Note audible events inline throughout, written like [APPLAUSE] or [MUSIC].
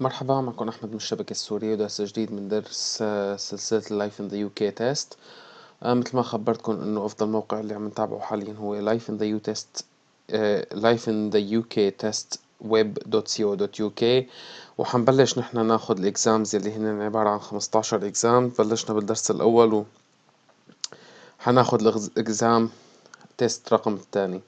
مرحبا معكم أحمد من الشبكة السورية ودرس جديد من درس آه، سلسلة Life in the UK Test آه، مثل ما خبرتكم انه افضل موقع اللي عم نتابعه حاليا هو Life in the UK Test آه، Life in the UK Test web.co.uk وحنبلش نحن ناخد الاكزامز اللي هن عبارة عن 15 اكزام بلشنا بالدرس الاول و حناخد الاكزام تيست رقم الثاني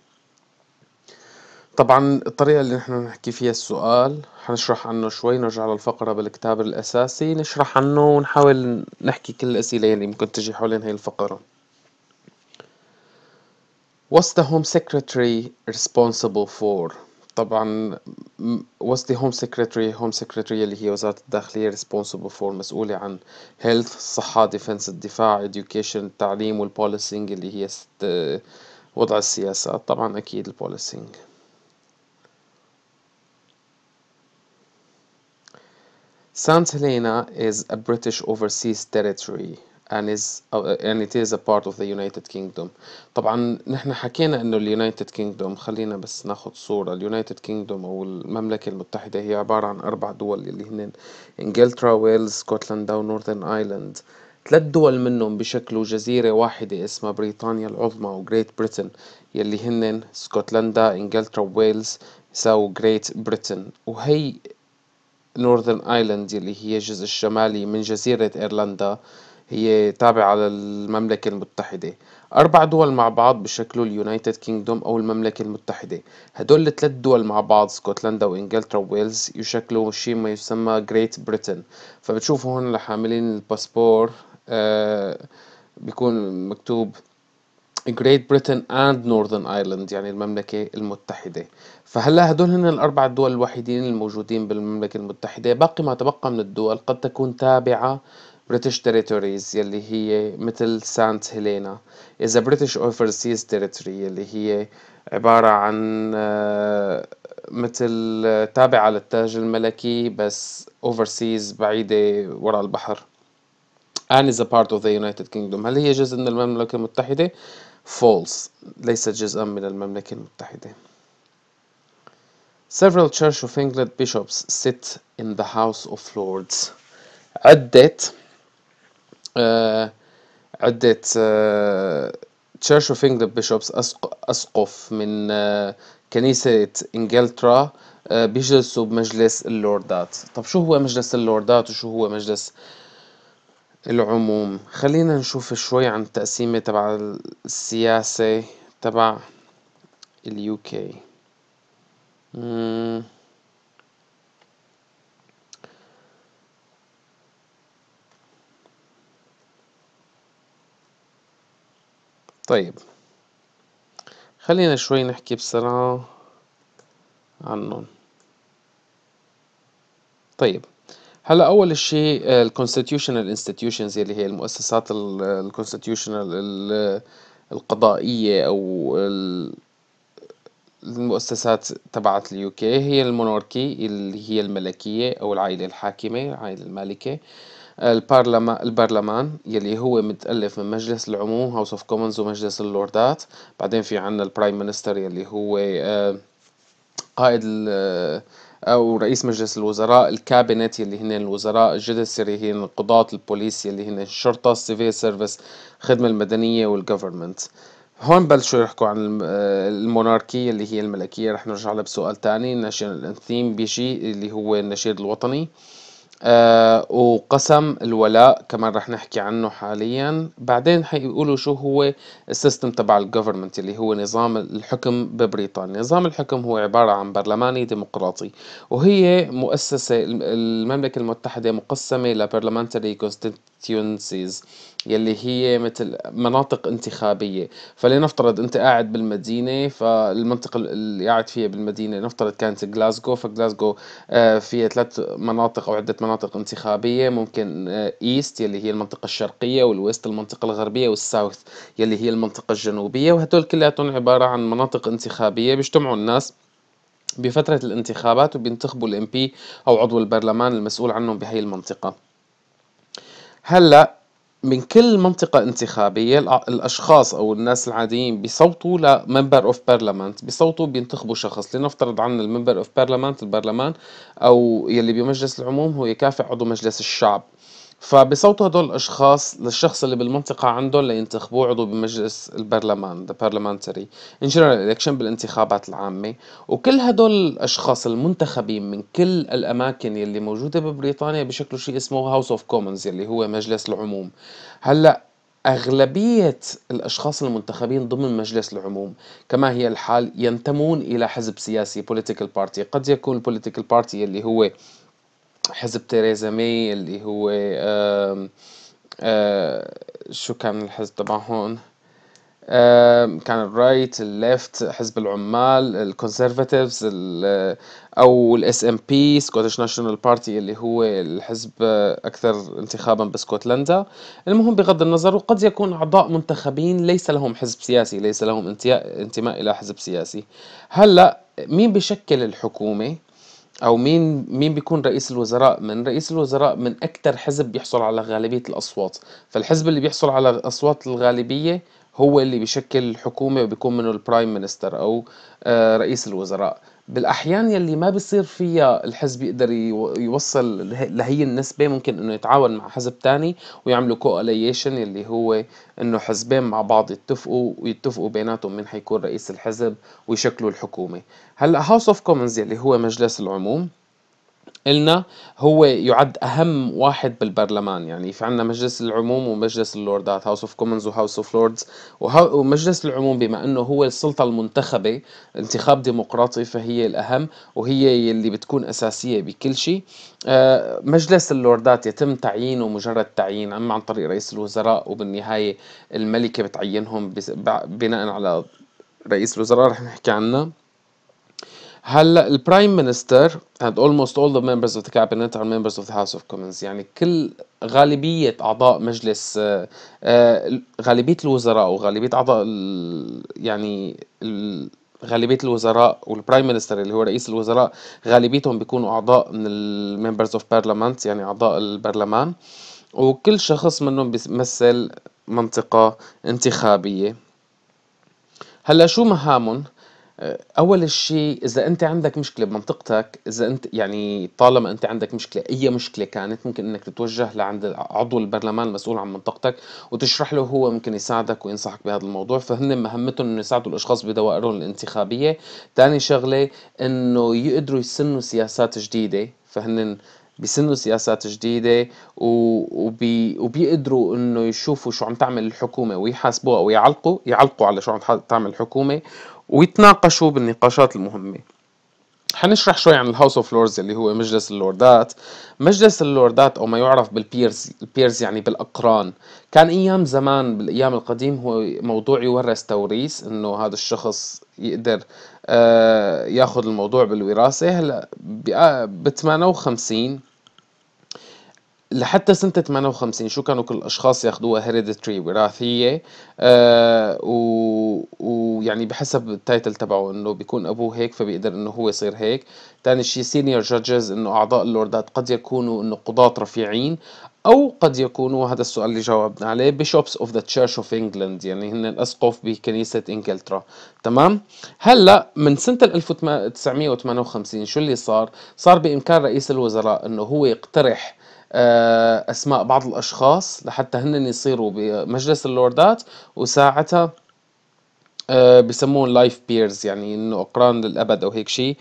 طبعا الطريقة اللي نحن نحكي فيها السؤال حنشرح عنه شوي نرجع للفقرة بالكتاب الأساسي نشرح عنه ونحاول نحكي كل الأسئلة اللي يعني ممكن تجي حولين هاي الفقرة What's the Home Secretary responsible for؟ طبعا What's the Home Secretary؟ Home Secretary اللي هي وزارة الداخلية responsible for مسؤولة عن health الصحة defense الدفاع education التعليم والبوليسينج اللي هي وضع السياسات طبعا أكيد البوليسينج Saint Helena is a British overseas territory and is uh, and it is a part of the United Kingdom. طبعا نحن حكينا انه اليونايتد كينجدوم خلينا بس ناخد صورة اليونايتد كينجدوم او المملكة المتحدة هي عبارة عن اربع دول اللي هن انجلترا ويلز سكوتلندا ونورثرن ايلاند ثلاث دول منهم بشكلوا جزيرة واحدة اسمها بريطانيا العظمى Great Britain يلي هن سكوتلندا انجلترا ويلز ساو جريت بريتن وهي نورثرن ايلاند اللي هي الجزء الشمالي من جزيرة ايرلندا هي تابعة للمملكة المتحدة أربع دول مع بعض بشكلوا اليونايتد كينجدوم أو المملكة المتحدة هدول الثلاث دول مع بعض اسكتلندا وإنجلترا وويلز يشكلوا شيء ما يسمى جريت بريتن فبتشوفوا هون لحاملين الباسبور آه بيكون مكتوب Great Britain and Northern Ireland يعني المملكة المتحدة فهلا هدول هن الأربع دول الوحيدين الموجودين بالمملكة المتحدة باقي ما تبقى من الدول قد تكون تابعة British Territories يلي هي مثل سانت هيلينا إذا British Overseas Territory يلي هي عبارة عن آه، مثل تابعة للتاج الملكي بس Overseas بعيدة وراء البحر and is a part of the United Kingdom هل هي جزء من المملكة المتحدة؟ فولس ليست جزءا من المملكة المتحدة Several Church of England bishops sit in the House of Lords عدة آه، عدة آه، Church of England bishops أسقف من آه، كنيسة إنجلترا بيجلسوا بمجلس اللوردات طب شو هو مجلس اللوردات وشو هو مجلس العموم خلينا نشوف شوي عن التقسيمة تبع السياسة تبع اليو كي طيب خلينا شوي نحكي بسرعة عنهم طيب هلا اول شيء الكونستيتيوشنال انستتيوشنز يلي هي المؤسسات الكونستيتيوشنال القضائيه او المؤسسات تبعت اليوكي هي الموناركي اللي هي الملكيه او العائله الحاكمه العائله المالكه آه، البرلمان البرلمان يلي هو متألف من مجلس العموم هاوس اوف كومنز ومجلس اللوردات بعدين في عندنا البرايم مينستر يلي هو آه، قائد او رئيس مجلس الوزراء الكابينت اللي هن الوزراء الجدسري هن القضاة البوليس اللي هن الشرطة السيفيل سيرفيس الخدمة المدنية والجوفرمنت هون بلشوا يحكوا عن آه، الموناركية اللي هي الملكية رح نرجع لها بسؤال تاني الناشيونال انثيم بيجي اللي هو النشيد الوطني آه وقسم الولاء كمان رح نحكي عنه حاليا بعدين حيقولوا شو هو السيستم تبع الجوفرمنت اللي هو نظام الحكم ببريطانيا نظام الحكم هو عبارة عن برلماني ديمقراطي وهي مؤسسة المملكة المتحدة مقسمة لبرلمانتري constituencies يلي هي مثل مناطق انتخابية فلنفترض أنت قاعد بالمدينة فالمنطقة اللي قاعد فيها بالمدينة نفترض كانت جلاسكو فجلاسكو آه، فيها ثلاث مناطق أو عدة مناطق انتخابية ممكن إيست آه، يلي هي المنطقة الشرقية والويست المنطقة الغربية والساوث يلي هي المنطقة الجنوبية وهدول كلياتهم عبارة عن مناطق انتخابية بيجتمعوا الناس بفترة الانتخابات وبينتخبوا الام بي او عضو البرلمان المسؤول عنهم بهي المنطقة هلا من كل منطقة انتخابية الأشخاص أو الناس العاديين بيصوتوا لممبر أوف بارلمنت بيصوتوا بينتخبوا شخص لنفترض عن الممبر أوف بارلمنت البرلمان أو يلي بمجلس العموم هو يكافئ عضو مجلس الشعب فبصوتوا هدول الاشخاص للشخص اللي بالمنطقه عندهم لينتخبوه عضو بمجلس البرلمان ذا بارلمنتري ان جنرال الكشن بالانتخابات العامه وكل هدول الاشخاص المنتخبين من كل الاماكن يلي موجوده ببريطانيا بشكل شيء اسمه هاوس اوف كومنز يلي هو مجلس العموم هلا أغلبية الأشخاص المنتخبين ضمن مجلس العموم كما هي الحال ينتمون إلى حزب سياسي political party قد يكون political party اللي هو حزب تيريزا مي اللي هو آه، شو كان الحزب تبعهم كان الرايت الليفت حزب العمال الكونسرفاتيفز آه، او الاس ام بي سكوتش ناشونال بارتي اللي هو الحزب آه، اكثر انتخابا بسكوتلندا المهم بغض النظر وقد يكون اعضاء منتخبين ليس لهم حزب سياسي ليس لهم انتماء الى حزب سياسي هلا مين بشكل الحكومه او مين مين بيكون رئيس الوزراء من رئيس الوزراء من اكثر حزب بيحصل على غالبيه الاصوات فالحزب اللي بيحصل على اصوات الغالبيه هو اللي بيشكل الحكومه وبيكون منه البرايم مينستر او آه، رئيس الوزراء بالاحيان يلي ما بصير فيها الحزب يقدر يوصل لهي النسبه ممكن انه يتعاون مع حزب تاني ويعملوا كواليشن يلي هو انه حزبين مع بعض يتفقوا ويتفقوا بيناتهم من حيكون رئيس الحزب ويشكلوا الحكومه هلا هاوس اوف كومنز يلي هو مجلس العموم قلنا هو يعد أهم واحد بالبرلمان يعني في عندنا مجلس العموم ومجلس اللوردات هاوس اوف كومنز وهاوس اوف لوردز ومجلس العموم بما أنه هو السلطة المنتخبة انتخاب ديمقراطي فهي الأهم وهي اللي بتكون أساسية بكل شيء آه، مجلس اللوردات يتم تعيينه مجرد تعيين أما عن طريق رئيس الوزراء وبالنهاية الملكة بتعينهم بناء على رئيس الوزراء رح نحكي عنه هلا البرايم مينستر and almost all the members of the cabinet are members of the House of Commons يعني كل غالبية أعضاء مجلس آه، آه، غالبية الوزراء وغالبية أعضاء يعني غالبية الوزراء والبرايم مينستر اللي هو رئيس الوزراء غالبيتهم بيكونوا أعضاء من الممبرز اوف بارلمنت يعني أعضاء البرلمان وكل شخص منهم بيمثل منطقة انتخابية هلا شو مهامهم؟ اول شيء اذا انت عندك مشكله بمنطقتك اذا انت يعني طالما انت عندك مشكله اي مشكله كانت ممكن انك تتوجه لعند عضو البرلمان المسؤول عن منطقتك وتشرح له هو ممكن يساعدك وينصحك بهذا الموضوع فهن مهمتهم انه يساعدوا الاشخاص بدوائرهم الانتخابيه ثاني شغله انه يقدروا يسنوا سياسات جديده فهن بيسنوا سياسات جديدة وبي وبيقدروا انه يشوفوا شو عم تعمل الحكومة ويحاسبوها ويعلقوا يعلقوا على شو عم تعمل الحكومة ويتناقشوا بالنقاشات المهمة حنشرح شوي عن الهاوس اوف لوردز اللي هو مجلس اللوردات مجلس اللوردات او ما يعرف بالبيرز البيرز يعني بالاقران كان ايام زمان بالايام القديم هو موضوع يورث توريث انه هذا الشخص يقدر آه، ياخذ الموضوع بالوراثه هلا ب 58 لحتى سنة 58 شو كانوا كل الأشخاص ياخدوها هيريديتري وراثية آه ويعني بحسب التايتل تبعه إنه بيكون أبوه هيك فبيقدر إنه هو يصير هيك ثاني شيء سينيور جادجز إنه أعضاء اللوردات قد يكونوا إنه قضاة رفيعين أو قد يكونوا هذا السؤال اللي جاوبنا عليه بيشوبس أوف ذا تشيرش أوف إنجلند يعني هن الأسقف بكنيسة إنجلترا تمام هلا من سنة 1958 شو اللي صار؟ صار بإمكان رئيس الوزراء إنه هو يقترح آه، اسماء بعض الاشخاص لحتى هن يصيروا بمجلس اللوردات وساعتها آه، بسموهم لايف بيرز يعني انه اقران للابد او هيك شيء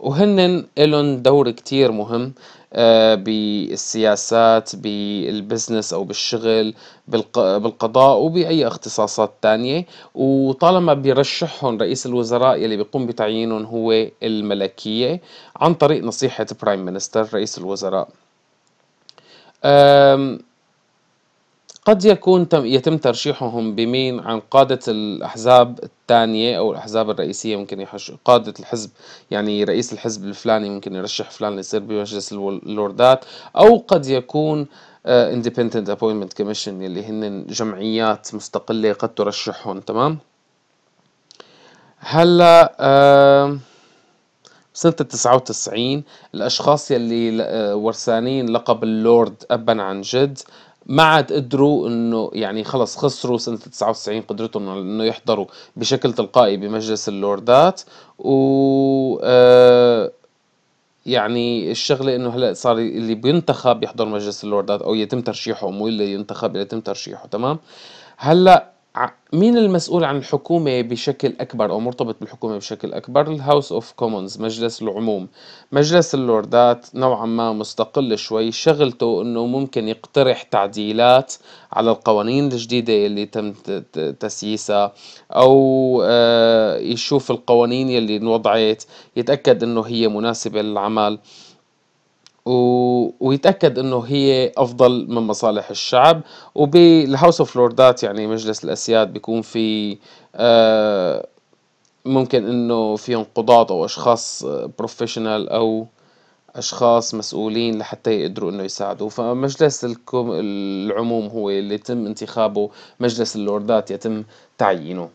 وهن لهم دور كتير مهم آه، بالسياسات بالبزنس او بالشغل بالقضاء وباي اختصاصات تانية وطالما بيرشحهم رئيس الوزراء يلي بيقوم بتعيينهم هو الملكيه عن طريق نصيحه برايم مينستر رئيس الوزراء قد يكون يتم ترشيحهم بمين عن قادة الأحزاب الثانية أو الأحزاب الرئيسية ممكن يحش قادة الحزب يعني رئيس الحزب الفلاني ممكن يرشح فلان ليصير بمجلس اللوردات أو قد يكون اندبندنت ابوينتمنت كوميشن اللي هن جمعيات مستقلة قد ترشحهم تمام هلا أه بسنة التسعة وتسعين الأشخاص يلي آه، ورثانين لقب اللورد أبا عن جد ما عاد قدروا انه يعني خلص خسروا سنه 99 قدرتهم انه يحضروا بشكل تلقائي بمجلس اللوردات و آه، يعني الشغله انه هلا صار اللي بينتخب يحضر مجلس اللوردات او يتم ترشيحه مو اللي ينتخب يتم ترشيحه تمام هلا مين المسؤول عن الحكومة بشكل أكبر أو مرتبط بالحكومة بشكل أكبر؟ الهاوس أوف كومونز مجلس العموم مجلس اللوردات نوعا ما مستقل شوي شغلته أنه ممكن يقترح تعديلات على القوانين الجديدة اللي تم تسييسها أو آه، يشوف القوانين اللي انوضعت يتأكد أنه هي مناسبة للعمل و... ويتاكد انه هي افضل من مصالح الشعب وبالهاوس اوف لوردات يعني مجلس الاسياد بيكون في آه، ممكن انه فيهم قضاة او اشخاص بروفيشنال آه، او اشخاص مسؤولين لحتى يقدروا انه يساعدوا فمجلس الكم... العموم هو اللي يتم انتخابه مجلس اللوردات يتم تعيينه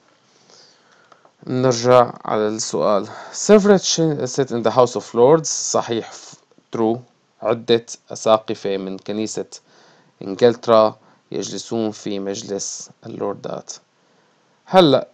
نرجع على السؤال suffrage سيت ان ذا هاوس اوف لوردز صحيح ترو عدة أساقفة من كنيسة إنجلترا يجلسون في مجلس اللوردات هلأ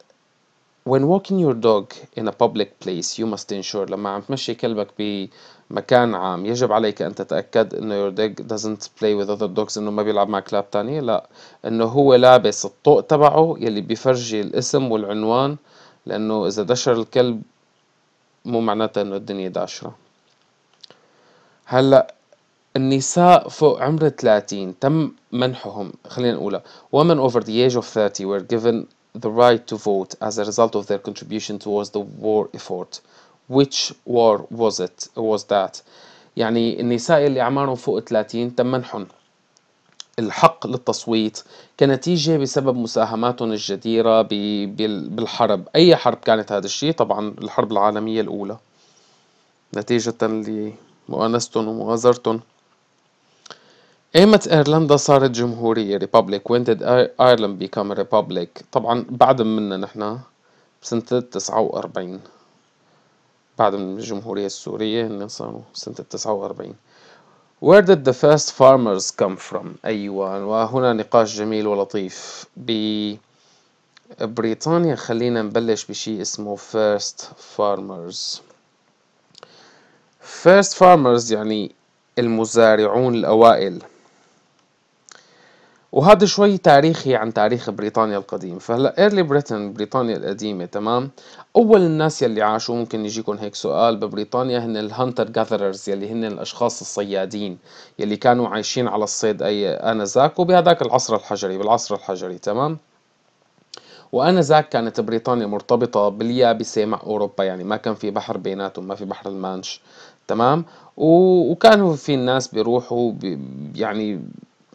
when walking your dog in a public place you must ensure لما عم تمشي كلبك بمكان عام يجب عليك أن تتأكد إنه your dog doesn't play with other dogs إنه ما بيلعب مع كلاب تانية لا إنه هو لابس الطوق تبعه يلي بيفرجي الاسم والعنوان لأنه إذا دشر الكلب مو معناتها إنه الدنيا داشرة هلا النساء فوق عمر 30 تم منحهم خلينا نقولها women over the age of 30 were given the right to vote as a result of their contribution towards the war effort which war was it was that يعني النساء اللي اعمارهم فوق 30 تم منحهم الحق للتصويت كنتيجة بسبب مساهماتهم الجديرة بالحرب أي حرب كانت هذا الشيء طبعا الحرب العالمية الأولى نتيجة ل مؤنثة ومؤازرتون قامت ايرلندا صارت جمهورية republic وين ديد ايرلند بيكام ريبابليك طبعا بعد منا نحنا بسنة تسعة وأربعين بعد من الجمهورية السورية هن صاروا سنة تسعة وأربعين Where did the first farmers come from? أيوة وهنا نقاش جميل ولطيف ببريطانيا خلينا نبلش بشي اسمه first farmers first farmers يعني المزارعون الأوائل وهذا شوي تاريخي عن تاريخ بريطانيا القديم فهلا ايرلي بريتن بريطانيا القديمه تمام اول الناس يلي عاشوا ممكن يجيكم هيك سؤال ببريطانيا هن الهانتر جاذررز يلي هن الاشخاص الصيادين يلي كانوا عايشين على الصيد اي انذاك وبهذاك العصر الحجري بالعصر الحجري تمام وانذاك كانت بريطانيا مرتبطه باليابسه مع اوروبا يعني ما كان في بحر بيناتهم ما في بحر المانش تمام وكانوا في الناس بيروحوا بي يعني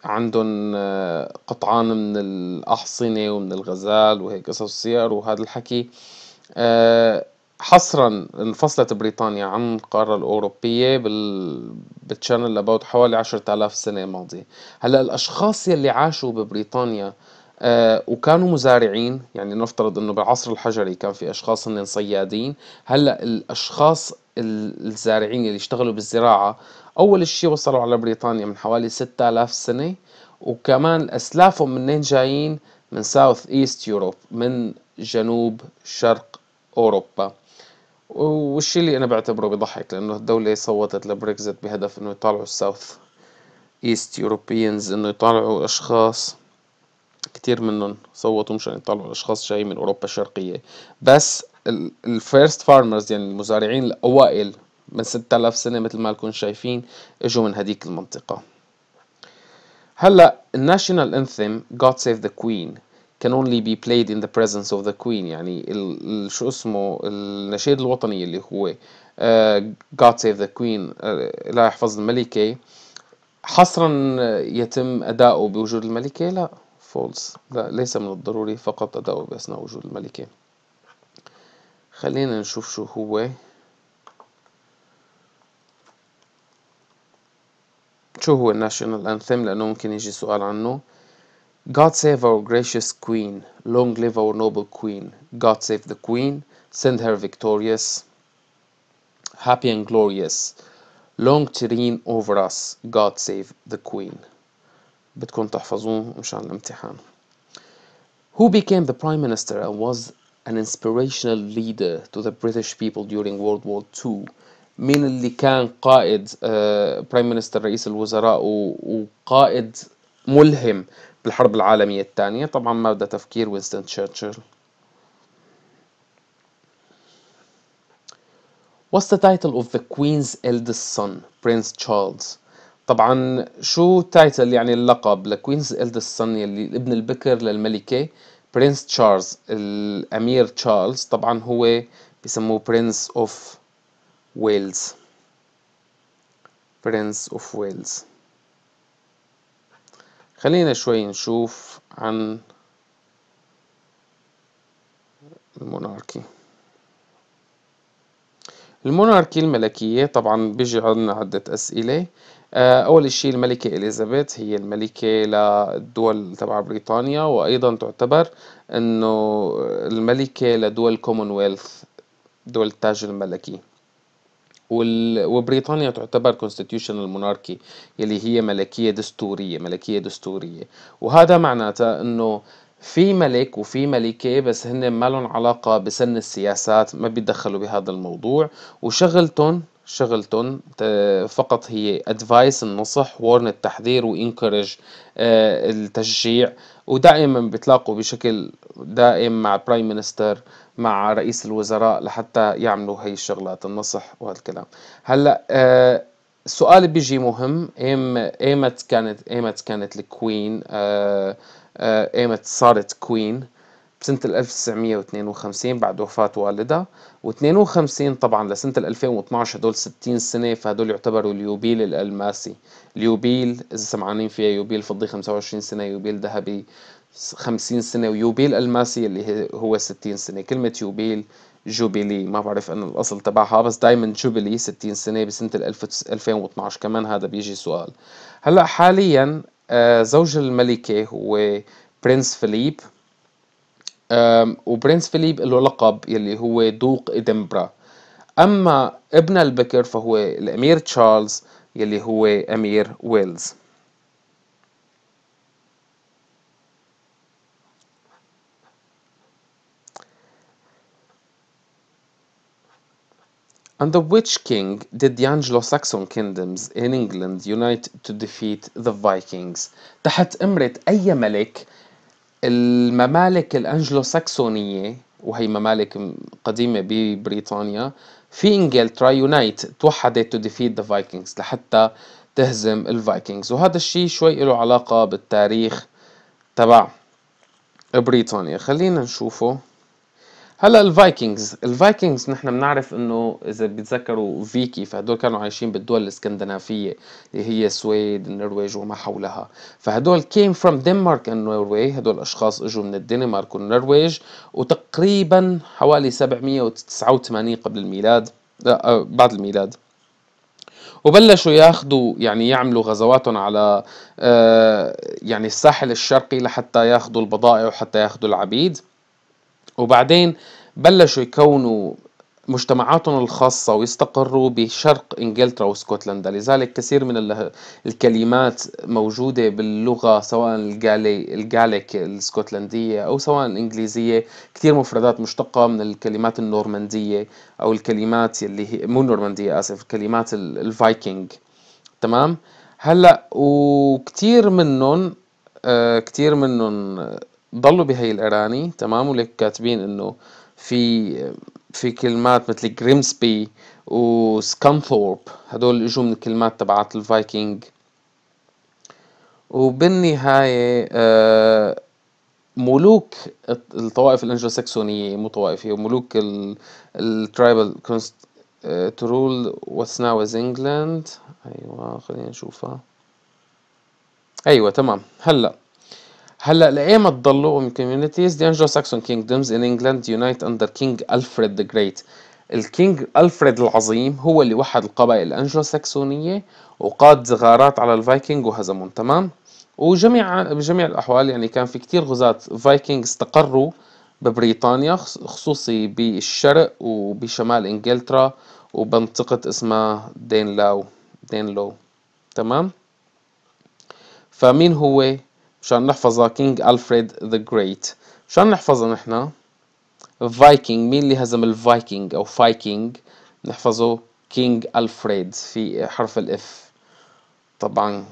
عندهم آه، قطعان من الأحصنة ومن الغزال وهيك قصص السيار وهذا الحكي آه، حصرا انفصلت بريطانيا عن القارة الأوروبية بال... بتشانل أباوت حوالي عشرة آلاف سنة ماضية هلأ الأشخاص يلي عاشوا ببريطانيا آه وكانوا مزارعين يعني نفترض انه بالعصر الحجري كان في اشخاص هن صيادين هلا الاشخاص الزارعين اللي اشتغلوا بالزراعة أول شيء وصلوا على بريطانيا من حوالي 6000 سنة وكمان أسلافهم منين جايين من ساوث ايست يوروب من جنوب شرق أوروبا والشي اللي أنا بعتبره بضحك لأنه الدولة صوتت لبريكزت بهدف أنه يطالعوا الساوث ايست يوروبيينز أنه يطالعوا أشخاص كتير منهم صوتوا مشان يطلعوا الأشخاص جايين من أوروبا الشرقية بس الفيرست فارمرز يعني المزارعين الاوائل من 6000 سنه مثل ما لكم شايفين اجوا من هديك المنطقه هلا الناشونال انثم God Save the Queen can only be played in the presence of the queen يعني ال شو اسمه النشيد الوطني اللي هو uh, God Save the Queen uh, آه، لا يحفظ الملكة حصرا يتم أداؤه بوجود الملكة لا فولس لا ليس من الضروري فقط أداؤه بأثناء وجود الملكة خلينا نشوف شو هو شو هو الناشونال انثم لانه ممكن يجي سؤال عنه God save our gracious queen long live our noble queen God save the queen send her victorious happy and glorious long to reign over us God save the queen بدكم تحفظوه مشان الامتحان Who became the prime minister and was an inspirational leader to the British people during World War II مين اللي كان قائد برايم مينستر رئيس الوزراء وقائد ملهم بالحرب العالمية الثانية طبعا ما بدأ تفكير وينستون تشرشل What's the title of the Queen's eldest son, Prince Charles? طبعا شو تايتل يعني اللقب لكوينز eldest son يلي ابن البكر للملكة برنس تشارلز الأمير تشارلز طبعا هو بيسموه برنس أوف ويلز برنس أوف ويلز خلينا شوي نشوف عن الموناركي الموناركي الملكية طبعا بيجي عندنا عدة أسئلة آه، أول شيء الملكة إليزابيث هي الملكة للدول تبع بريطانيا وأيضا تعتبر أنه الملكة لدول كومنولث دول التاج الملكي وبريطانيا تعتبر constitutional monarchy يلي هي ملكية دستورية ملكية دستورية وهذا معناتها أنه في ملك وفي ملكة بس هن ما لهم علاقة بسن السياسات ما بيتدخلوا بهذا الموضوع وشغلتهم شغلتهم آه، فقط هي ادفايس النصح وورن التحذير وانكرج آه، التشجيع ودائما بتلاقوا بشكل دائم مع برايم مينستر مع رئيس الوزراء لحتى يعملوا هي الشغلات النصح وهالكلام هلا السؤال آه، بيجي مهم ايم ايمت كانت ايمت كانت الكوين ايمت صارت كوين بسنة 1952 بعد وفاة والدها و52 طبعا لسنة 2012 هدول 60 سنة فهدول يعتبروا اليوبيل الألماسي اليوبيل إذا سمعانين فيها يوبيل فضي 25 سنة يوبيل ذهبي 50 سنة ويوبيل ألماسي اللي هو 60 سنة كلمة يوبيل جوبيلي ما بعرف أن الأصل تبعها بس دايما جوبيلي 60 سنة بسنة 2012 كمان هذا بيجي سؤال هلأ حاليا آه، زوج الملكة هو برنس فيليب وبرنس فيليب له لقب يلي هو دوق إدنبرا أما ابن البكر فهو الأمير تشارلز يلي هو أمير ويلز Under which king did the Anglo-Saxon kingdoms in England unite to defeat the Vikings؟ تحت إمرة أي ملك الممالك الأنجلو ساكسونية وهي ممالك قديمة ببريطانيا في انجلترا يونايت توحدت تو ديفيت ذا فايكنجز لحتى تهزم الفايكنجز وهذا الشيء شوي له علاقة بالتاريخ تبع بريطانيا خلينا نشوفه هلا الفايكنجز الفايكنجز نحن بنعرف انه اذا بتذكروا فيكي فهدول كانوا عايشين بالدول الاسكندنافيه اللي هي السويد النرويج وما حولها فهدول came from Denmark and Norway هدول اشخاص اجوا من الدنمارك والنرويج وتقريبا حوالي 789 قبل الميلاد لا آه، بعد الميلاد وبلشوا ياخذوا يعني يعملوا غزواتهم على آه، يعني الساحل الشرقي لحتى ياخذوا البضائع وحتى ياخذوا العبيد وبعدين بلشوا يكونوا مجتمعاتهم الخاصة ويستقروا بشرق انجلترا واسكتلندا، لذلك كثير من الكلمات موجودة باللغة سواء الجاليك الاسكتلندية أو سواء الانجليزية، كثير مفردات مشتقة من الكلمات النورماندية أو الكلمات اللي هي مو النورماندية آسف، كلمات الفايكنج تمام؟ هلا وكثير منهم آه، كثير منهم ضلوا بهي الاغاني تمام وليك كاتبين انه في في كلمات مثل جريمسبي وسكانثورب هدول اجوا من الكلمات تبعات الفايكنج وبالنهاية آه، ملوك الطوائف الانجلوساكسونية مو هي وملوك الترايبل ترول واتس ناو از انجلاند ايوه خلينا نشوفها ايوه تمام هلا هلا لأيمت ضلوا communities the Anglo-Saxon kingdoms in England unite under King Alfred the Great الكينج ألفريد العظيم هو اللي وحد القبائل الأنجلو ساكسونية وقاد زغارات على الفايكنج وهزمهم تمام وجميع بجميع الأحوال يعني كان في كتير غزاة فايكنج استقروا ببريطانيا خصوصي بالشرق وبشمال إنجلترا وبمنطقة اسمها دينلاو دينلو تمام فمين هو مشان نحفظها كينج ألفريد ذا جريت مشان نحفظها نحن فايكنج مين اللي هزم الفايكنج أو فايكنج نحفظه كينج ألفريد في حرف الإف طبعا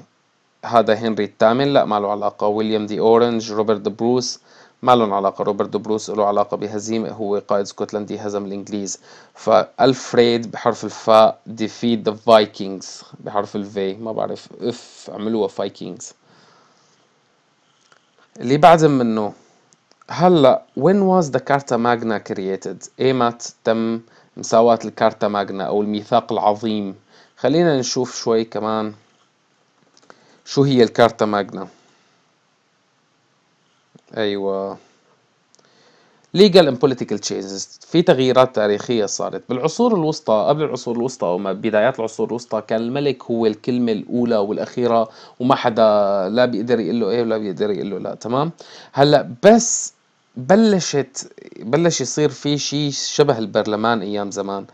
هذا هنري الثامن لا ما له علاقة ويليام دي أورنج روبرت دي بروس ما لهم علاقة روبرت دي بروس له علاقة بهزيمة هو قائد اسكتلندي هزم الإنجليز فألفريد بحرف الفاء ديفيد ذا فايكنجز بحرف الفي ما بعرف اف عملوها فايكنجز اللي بعد منه هلا وين واز ذا كارتا ماجنا كرييتد ايمت تم مساواة الكارتا ماجنا او الميثاق العظيم خلينا نشوف شوي كمان شو هي الكارتا ماجنا ايوه legal and political changes في تغييرات تاريخية صارت بالعصور الوسطى قبل العصور الوسطى وما بدايات العصور الوسطى كان الملك هو الكلمة الأولى والأخيرة وما حدا لا بيقدر يقول له إيه ولا بيقدر يقول له لا تمام هلا بس بلشت بلش يصير في شيء شبه البرلمان أيام زمان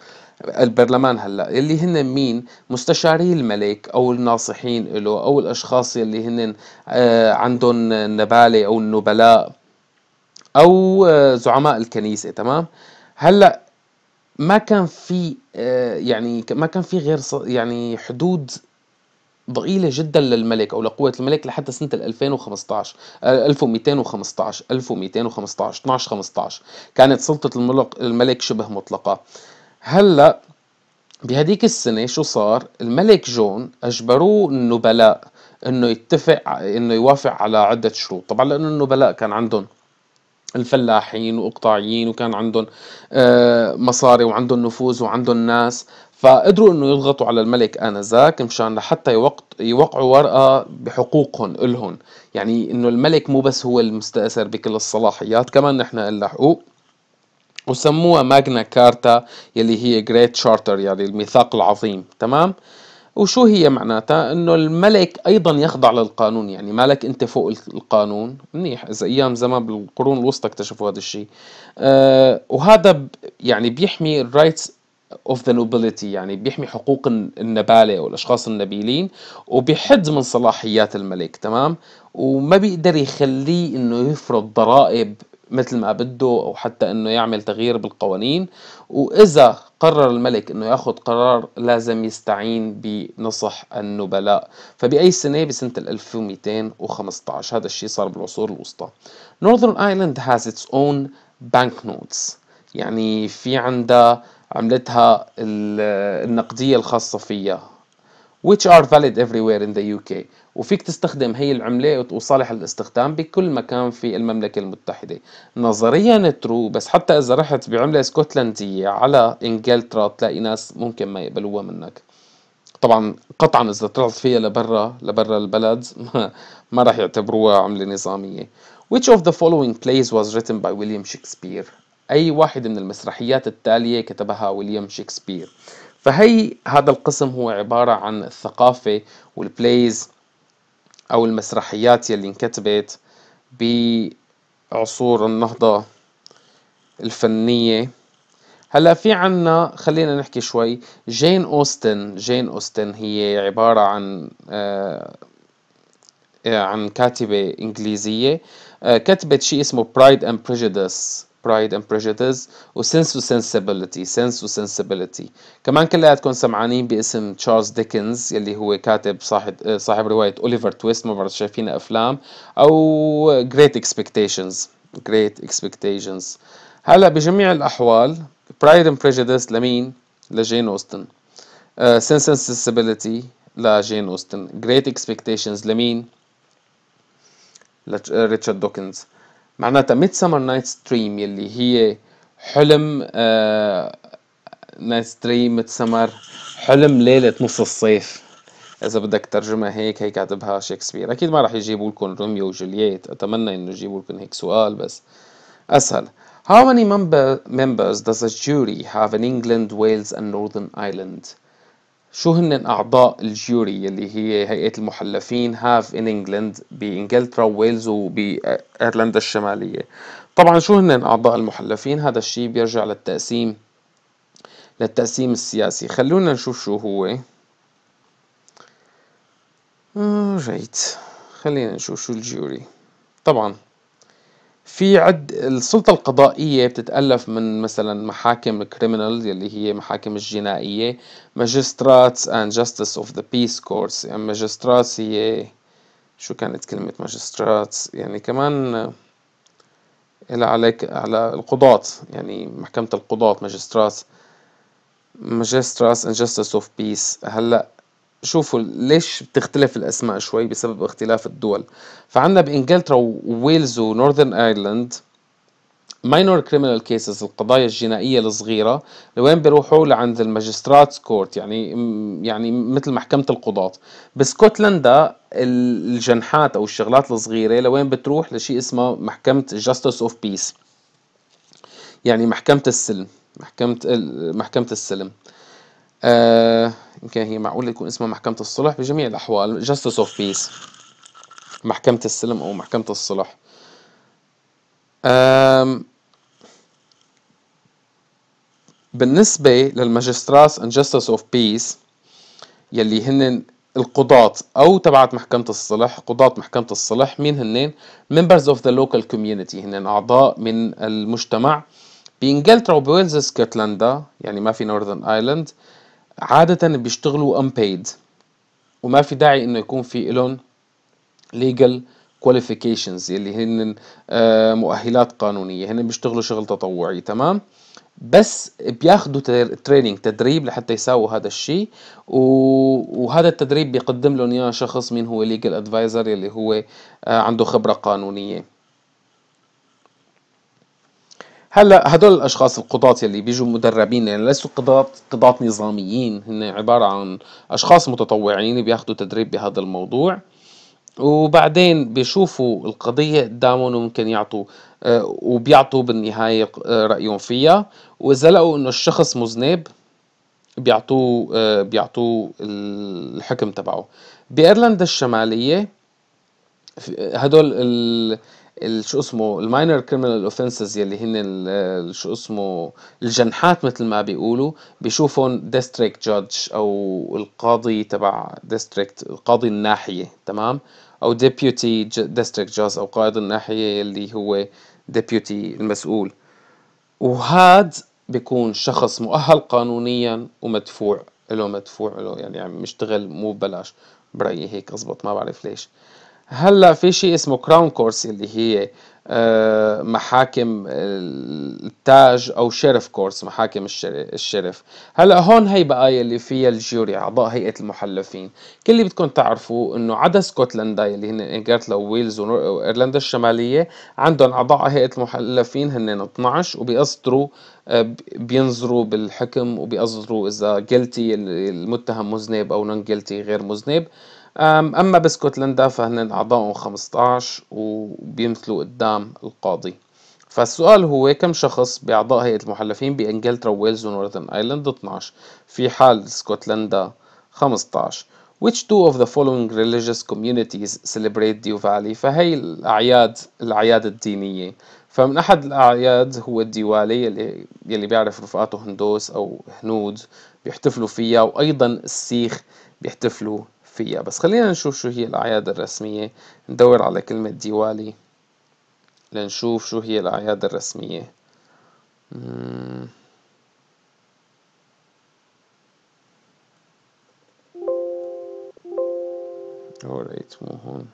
البرلمان هلا اللي هن مين مستشاري الملك او الناصحين له او الاشخاص اللي هن آه، عندهم نباله او النبلاء او آه، زعماء الكنيسه تمام هلا ما كان في آه، يعني ما كان في غير يعني حدود ضئيله جدا للملك او لقوه الملك لحتى سنه 2015 1215 1215 12 15 كانت سلطه الملك الملك شبه مطلقه هلا بهديك السنه شو صار الملك جون اجبروه النبلاء انه يتفق انه يوافق على عده شروط طبعا لانه النبلاء كان عندهم الفلاحين وقطاعيين وكان عندهم آه، مصاري وعندهم نفوذ وعندهم ناس فقدروا انه يضغطوا على الملك انذاك مشان لحتى يوقت يوقعوا ورقه بحقوقهم الهم يعني انه الملك مو بس هو المستأثر بكل الصلاحيات كمان نحن لنا حقوق وسموها ماجنا كارتا يلي هي جريت شارتر يعني الميثاق العظيم تمام وشو هي معناتها انه الملك ايضا يخضع للقانون يعني مالك انت فوق القانون منيح اذا ايام زمان بالقرون الوسطى اكتشفوا هذا الشيء أه وهذا يعني بيحمي الرايتس اوف ذا نوبيليتي يعني بيحمي حقوق النباله او الاشخاص النبيلين وبيحد من صلاحيات الملك تمام وما بيقدر يخليه انه يفرض ضرائب مثل ما بده او حتى انه يعمل تغيير بالقوانين واذا قرر الملك انه ياخذ قرار لازم يستعين بنصح النبلاء فباي سنه بسنه 1215 هذا الشيء صار بالعصور الوسطى Northern Ireland has its own نوتس يعني في عندها عملتها النقديه الخاصه فيها which are valid everywhere in the UK وفيك تستخدم هي العملة وصالح الاستخدام بكل مكان في المملكة المتحدة نظريا ترو بس حتى إذا رحت بعملة اسكتلندية على إنجلترا تلاقي ناس ممكن ما يقبلوها منك طبعا قطعا اذا طلعت فيها لبرا لبرا البلد [LAUGHS] ما, ما راح يعتبروها عمله نظاميه Which of the following plays was written by William Shakespeare اي واحد من المسرحيات التاليه كتبها ويليام شكسبير فهي هذا القسم هو عباره عن الثقافه والبلايز أو المسرحيات يلي انكتبت بعصور النهضة الفنية هلا في عنا خلينا نحكي شوي جين أوستن جين أوستن هي عبارة عن آه عن كاتبة إنجليزية آه كتبت شيء اسمه برايد اند Prejudice برايد اند بريجوديس وسنس وسنسبيليتي سنس وسنسبيليتي كمان كلياتكم سمعانين باسم تشارلز ديكنز يلي هو كاتب صاحب صاحب روايه اوليفر تويست ما بعرف شايفين افلام او جريت اكسبكتيشنز جريت اكسبكتيشنز هلا بجميع الاحوال برايد اند بريجوديس لمين لجين اوستن سنس اند سنسبيليتي لجين اوستن جريت اكسبكتيشنز لمين لريتشارد آه، دوكنز معناتها ميد سمر نايت دريم يلي هي حلم نايت ستريم دريم ميد سمر حلم ليلة نص الصيف إذا بدك ترجمها هيك هيك كاتبها شكسبير أكيد ما راح يجيبوا لكم روميو وجولييت أتمنى إنه يجيبوا لكم هيك سؤال بس أسهل How many member members does a jury have in England, Wales and Northern Ireland؟ شو هن أعضاء الجيوري اللي هي هيئة المحلفين هاف إن إنجلند بإنجلترا وويلز وبأيرلندا الشمالية طبعا شو هن أعضاء المحلفين هذا الشيء بيرجع للتقسيم للتقسيم السياسي خلونا نشوف شو هو آه، جيت خلينا نشوف شو الجيوري طبعا في عد السلطة القضائية بتتألف من مثلا محاكم الكريمنال يلي هي محاكم الجنائية ماجستراتس اند جاستس اوف ذا بيس كورس يعني ماجستراتس هي شو كانت كلمة ماجستراتس يعني كمان إلى عليك على القضاة يعني محكمة القضاة ماجستراتس ماجستراتس اند جاستس اوف بيس هلا شوفوا ليش بتختلف الأسماء شوي بسبب اختلاف الدول فعندنا بإنجلترا وويلز ونورذرن ايرلند ماينور كريمنال كيسز القضايا الجنائيه الصغيره لوين بيروحوا لعند الماجسترات كورت يعني يعني مثل محكمه القضاة بسكوتلندا الجنحات او الشغلات الصغيره لوين بتروح لشيء اسمه محكمه جاستس اوف بيس يعني محكمه السلم محكمه محكمه السلم آه يمكن هي معقولة يكون اسمها محكمة الصلح بجميع الأحوال Justice of Peace محكمة السلم أو محكمة الصلح بالنسبة للماجستراس and Justice of Peace يلي هن القضاة أو تبعت محكمة الصلح قضاة محكمة الصلح مين هن members of the local community هن أعضاء من المجتمع بإنجلترا وبويلز اسكتلندا يعني ما في نورذرن آيلاند آه عادة بيشتغلوا unpaid وما في داعي انه يكون في لهم legal qualifications يلي هن آه، مؤهلات قانونية هن بيشتغلوا شغل تطوعي تمام بس بياخذوا تريننج تدريب لحتى يساووا هذا الشيء وهذا التدريب بيقدم لهم اياه شخص مين هو ليجل ادفايزر اللي هو آه، عنده خبره قانونيه هلا هدول الاشخاص القضاة يلي بيجوا مدربين يعني ليسوا قضاة قضاة نظاميين هن عبارة عن اشخاص متطوعين بياخذوا تدريب بهذا الموضوع وبعدين بيشوفوا القضية قدامهم وممكن يعطوا آه، وبيعطوا بالنهاية آه، رأيهم فيها وإذا لقوا إنه الشخص مذنب بيعطوه آه، بيعطوه الحكم تبعه بأيرلندا الشمالية هدول شو اسمه الماينر كريمنال اوفنسز يلي هن شو اسمه الجنحات مثل ما بيقولوا بيشوفهم ديستريكت جادج او القاضي تبع ديستريكت القاضي الناحيه تمام او ديبيوتي ديستريكت جادج او قائد الناحيه يلي هو ديبيوتي المسؤول وهاد بيكون شخص مؤهل قانونيا ومدفوع له مدفوع له يعني عم يعني يشتغل مو ببلاش برايي هيك ازبط ما بعرف ليش هلا في شيء اسمه كراون كورس اللي هي آه، محاكم التاج او شرف كورس محاكم الشرف هلا هون هي بقى يلي فيها الجوري اعضاء هيئه المحلفين كل اللي بدكم تعرفوه انه عدا سكوتلندا اللي هن انجلترا وويلز وايرلندا الشماليه عندهم اعضاء هيئه المحلفين هن 12 وبيصدروا آه، بينظروا بالحكم وبيصدروا اذا جلتي المتهم مذنب او نون جلتي غير مذنب أما بسكوتلندا فهن أعضائهم 15 وبيمثلوا قدام القاضي فالسؤال هو كم شخص بأعضاء هيئة المحلفين بإنجلترا وويلز ونورثن أيلاند 12 في حال اسكتلندا 15 Which two of the following religious communities celebrate ديوفالي فهي الأعياد الأعياد الدينية فمن أحد الأعياد هو الديوالي يلي, يلي بيعرف رفقاته هندوس أو هنود بيحتفلوا فيها وأيضا السيخ بيحتفلوا فيها بس خلينا نشوف شو هي الأعياد الرسمية ندور على كلمة ديوالي لنشوف شو هي الأعياد الرسمية مم. Alright, مو هون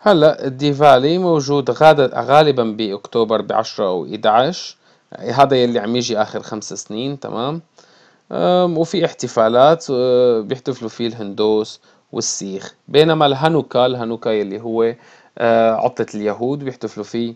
هلا الديفالي موجود غالبا باكتوبر ب 10 او 11 هذا يلي عم يجي آخر خمس سنين تمام وفي احتفالات آه، بيحتفلوا فيه الهندوس والسيخ بينما الهانوكا الهانوكا يلي هو آه، عطلة اليهود بيحتفلوا فيه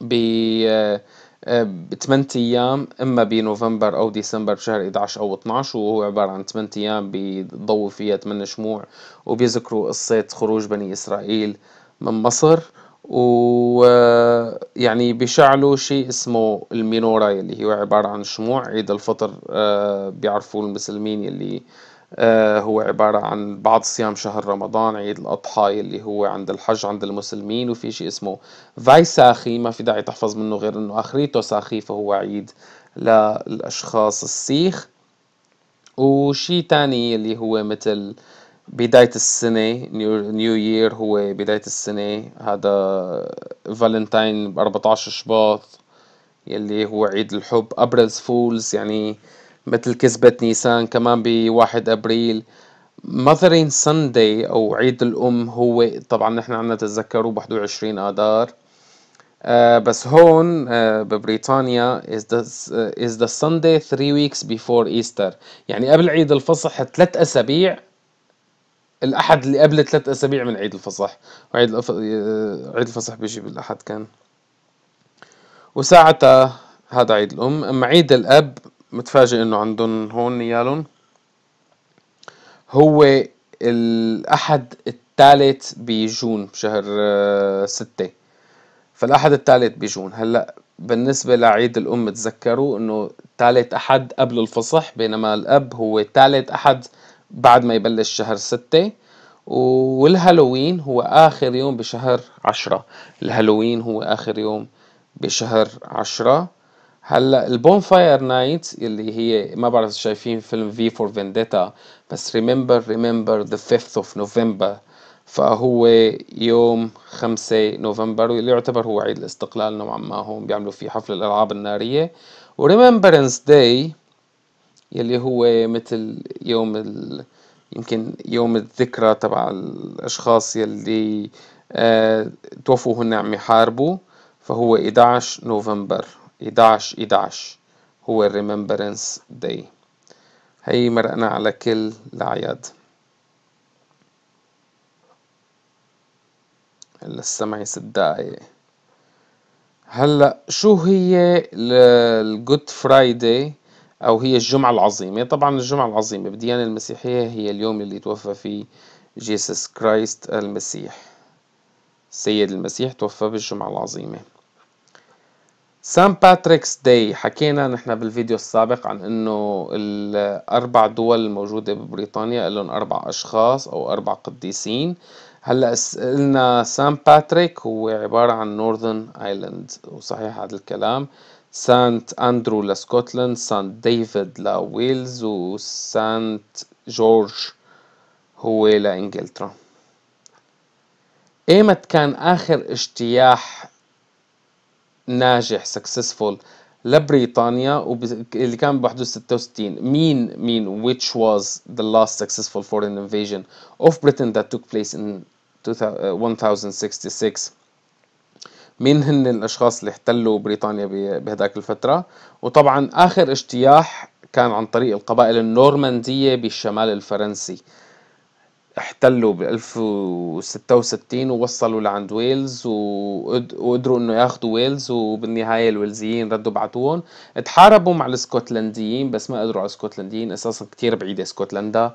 ب 8 آه، ايام اما بنوفمبر او ديسمبر بشهر 11 او 12 وهو عباره عن 8 ايام بيضوي فيها 8 شموع وبيذكروا قصه خروج بني اسرائيل من مصر ويعني بيشعلوا شيء اسمه المينورا اللي هو عبارة عن شموع عيد الفطر آه، بيعرفوه المسلمين اللي آه، هو عبارة عن بعض صيام شهر رمضان عيد الأضحى اللي هو عند الحج عند المسلمين وفي شيء اسمه فايساخي ما في داعي تحفظ منه غير أنه آخريته ساخي فهو عيد للأشخاص السيخ وشي تاني اللي هو مثل بداية السنة نيو يير هو بداية السنة هذا فالنتاين 14 شباط يلي هو عيد الحب أبرز فولز يعني مثل كذبة نيسان كمان بواحد أبريل ماذرين ساندي أو عيد الأم هو طبعا نحن عنا تتذكروا ب 21 آذار Uh, بس هون uh, ببريطانيا is the, is the Sunday three weeks before Easter يعني قبل عيد الفصح ثلاث أسابيع الاحد اللي قبل ثلاث اسابيع من عيد الفصح وعيد الأف... آه، عيد الفصح بيجي بالاحد كان وساعتها هذا عيد الام اما عيد الاب متفاجئ انه عندهم هون نيالهم هو الاحد الثالث بجون بشهر آه، ستة فالاحد الثالث بجون هلا بالنسبة لعيد الأم تذكروا إنه ثالث أحد قبل الفصح بينما الأب هو ثالث أحد بعد ما يبلش شهر ستة والهالوين هو آخر يوم بشهر عشرة الهالوين هو آخر يوم بشهر عشرة هلا البون فاير نايت اللي هي ما بعرف شايفين فيلم في فور فينديتا بس ريمبر ريمبر ذا 5th اوف نوفمبر فهو يوم 5 نوفمبر واللي يعتبر هو عيد الاستقلال نوعا ما هون بيعملوا فيه حفل الالعاب الناريه وريمبرنس داي يلي هو مثل يوم ال... يمكن يوم الذكرى تبع الأشخاص يلي آه توفوا هن عم يحاربوا فهو 11 نوفمبر 11 11 هو الريمبرنس داي هي مرقنا على كل الأعياد هلا السمعي ست دقايق هلا شو هي الجود فرايداي أو هي الجمعة العظيمة طبعا الجمعة العظيمة بالديانة المسيحية هي اليوم اللي توفى فيه جيسس كرايست المسيح السيد المسيح توفى بالجمعة العظيمة سان باتريكس داي حكينا نحن بالفيديو السابق عن انه الاربع دول الموجودة ببريطانيا لهم اربع اشخاص او اربع قديسين هلا قلنا سان باتريك هو عبارة عن نورثن ايلاند وصحيح هذا الكلام سانت أندرو لسكوتلاند سانت ديفيد لويلز وسانت جورج هو لإنجلترا ايمت كان آخر اجتياح ناجح سكسسفول لبريطانيا اللي كان ب 66 مين مين which was the last successful foreign invasion of Britain that took place in 1066 مين هن الاشخاص اللي احتلوا بريطانيا بهداك الفتره وطبعا اخر اجتياح كان عن طريق القبائل النورمانديه بالشمال الفرنسي احتلوا ب 1066 ووصلوا لعند ويلز وقدروا انه ياخذوا ويلز وبالنهايه الويلزيين ردوا بعتوهم تحاربوا مع الاسكتلنديين بس ما قدروا على الاسكتلنديين اساسا كثير بعيده اسكتلندا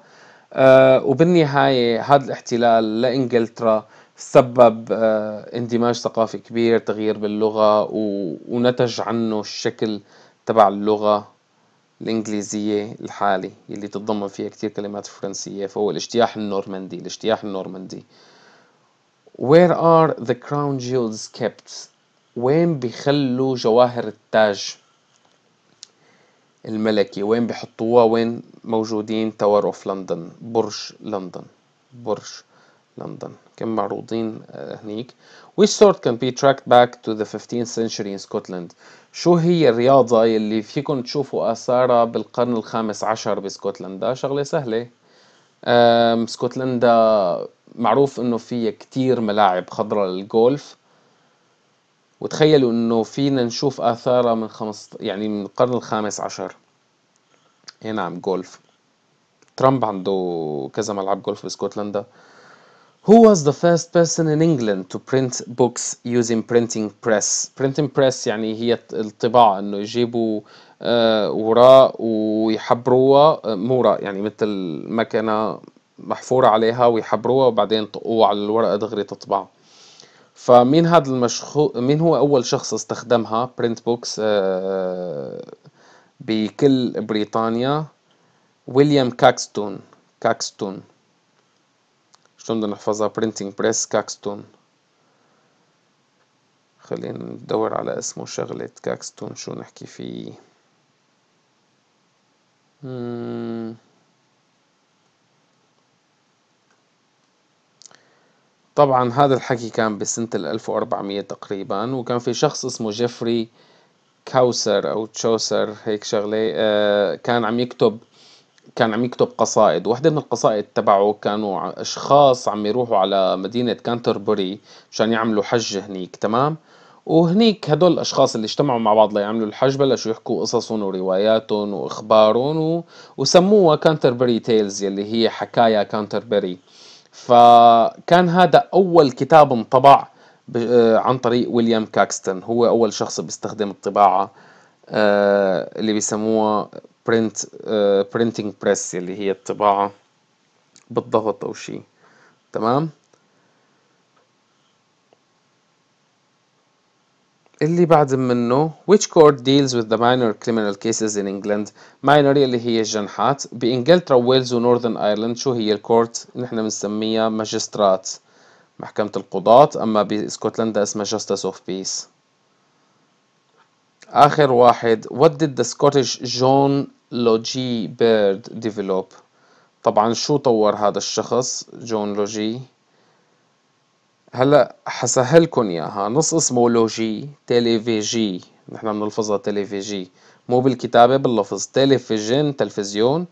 أه وبالنهايه هذا الاحتلال لانجلترا سبب آه، اندماج ثقافي كبير تغيير باللغة ونتج عنه الشكل تبع اللغة الإنجليزية الحالي اللي تتضمن فيها كتير كلمات فرنسية فهو الاجتياح النورماندي الاجتياح النورماندي Where are the crown jewels kept وين بيخلوا جواهر التاج الملكي وين بيحطوها وين موجودين تاور اوف لندن برج لندن برج لندن كان معروضين آه، هنيك which sort can be tracked back to the 15th century in Scotland شو هي الرياضة يلي فيكم تشوفوا آثارها بالقرن الخامس عشر بسكوتلندا شغلة سهلة سكوتلندا معروف انه فيها كتير ملاعب خضراء للجولف وتخيلوا انه فينا نشوف اثارها من خمس يعني من القرن الخامس عشر اي نعم جولف ترامب عنده كذا ملعب جولف بسكوتلندا Who was the first person in England to print books using printing press? Printing press يعني هي الطباعة انه يجيبوا آه، وراء ويحبروها آه، مورا يعني مثل مكنة محفورة عليها ويحبروها وبعدين يطقوها على الورقة دغري تطبع فمين هذا المشخو مين هو أول شخص استخدمها برنت بوكس آه، بكل بريطانيا ويليام كاكستون كاكستون بدنا نحفظها printing press كاكستون خلينا ندور على اسمه شغلة كاكستون شو نحكي فيه طبعا هذا الحكي كان بسنة 1400 تقريبا وكان في شخص اسمه جيفري كاوسر أو تشوسر هيك شغلة آه، كان عم يكتب كان عم يكتب قصائد وحده من القصائد تبعه كانوا أشخاص عم يروحوا على مدينة كانتربري مشان يعملوا حج هنيك تمام وهنيك هدول الأشخاص اللي اجتمعوا مع بعض ليعملوا الحج بلشوا يحكوا قصصهم ورواياتهم وإخبارهم و... وسموها كانتربري تيلز يلي هي حكايا كانتربري فكان هذا أول كتاب انطبع آه، عن طريق ويليام كاكستون هو أول شخص بيستخدم الطباعة آه، اللي بيسموها برنت برينتنج بريس اللي هي الطباعة بالضغط أو شيء تمام اللي بعد منه which court deals with the minor criminal cases in England minor اللي هي الجنحات بإنجلترا ويلز ونورثن ايرلند شو هي الكورت نحن بنسميها ماجسترات محكمة القضاة أما باسكتلندا اسمها justice of peace آخر واحد what did the Scottish John لوجي بيرد ديفلوب طبعا شو طور هذا الشخص جون لوجي هلا حسهلكم اياها نص اسمه لوجي تيليفيجي نحن بنلفظها تيليفيجي مو بالكتابة باللفظ تيليفيجن تلفزيون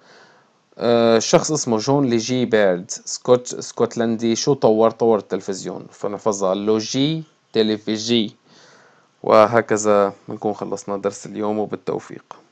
آه، شخص اسمه جون ليجي بيرد سكوت سكوتلندي شو طور طور التلفزيون فنلفظها لوجي تيليفيجي وهكذا بنكون خلصنا درس اليوم وبالتوفيق